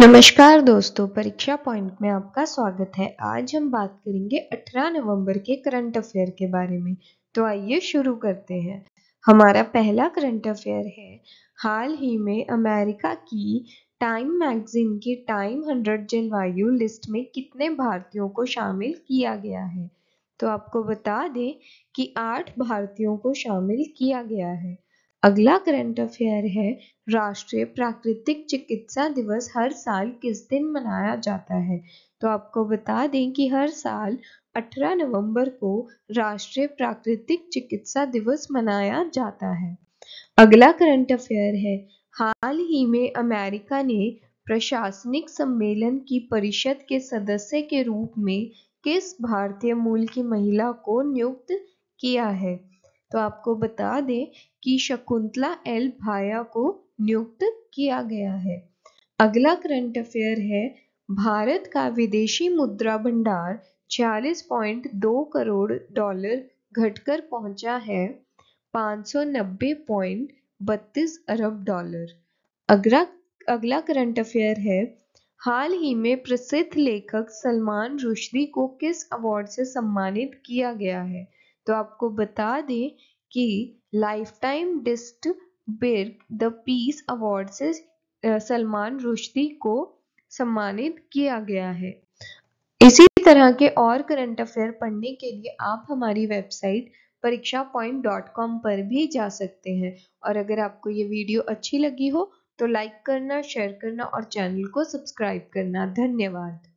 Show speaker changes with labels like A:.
A: नमस्कार दोस्तों परीक्षा पॉइंट में आपका स्वागत है आज हम बात करेंगे 18 नवंबर के करंट अफेयर के बारे में तो आइए शुरू करते हैं हमारा पहला करंट अफेयर है हाल ही में अमेरिका की टाइम मैगजीन की टाइम हंड्रेड जलवायु लिस्ट में कितने भारतीयों को शामिल किया गया है तो आपको बता दें कि आठ भारतीयों को शामिल किया गया है अगला करंट अफेयर है राष्ट्रीय प्राकृतिक चिकित्सा दिवस हर साल किस दिन मनाया जाता है तो आपको बता दें कि हर साल 18 नवंबर को राष्ट्रीय प्राकृतिक चिकित्सा दिवस मनाया जाता है अगला करंट अफेयर है हाल ही में अमेरिका ने प्रशासनिक सम्मेलन की परिषद के सदस्य के रूप में किस भारतीय मूल की महिला को नियुक्त किया है तो आपको बता दें कि शकुंतला एल भाया को नियुक्त किया गया है अगला करंट अफेयर है भारत का विदेशी मुद्रा भंडार 40.2 करोड़ डॉलर घटकर पहुंचा है 590.32 अरब डॉलर अगला अगला करंट अफेयर है हाल ही में प्रसिद्ध लेखक सलमान रुश्दी को किस अवार्ड से सम्मानित किया गया है तो आपको बता दें कि life time disturbing the peace award से सलमान रुश्दी को सम्मानित किया गया है इसी तरह के और करंट अफेयर पढ़ने के लिए आप हमारी वेबसाइट परीक्षा पॉइंट डॉट कॉम पर भी जा सकते हैं और अगर आपको ये वीडियो अच्छी लगी हो तो लाइक करना शेयर करना और चैनल को सब्सक्राइब करना धन्यवाद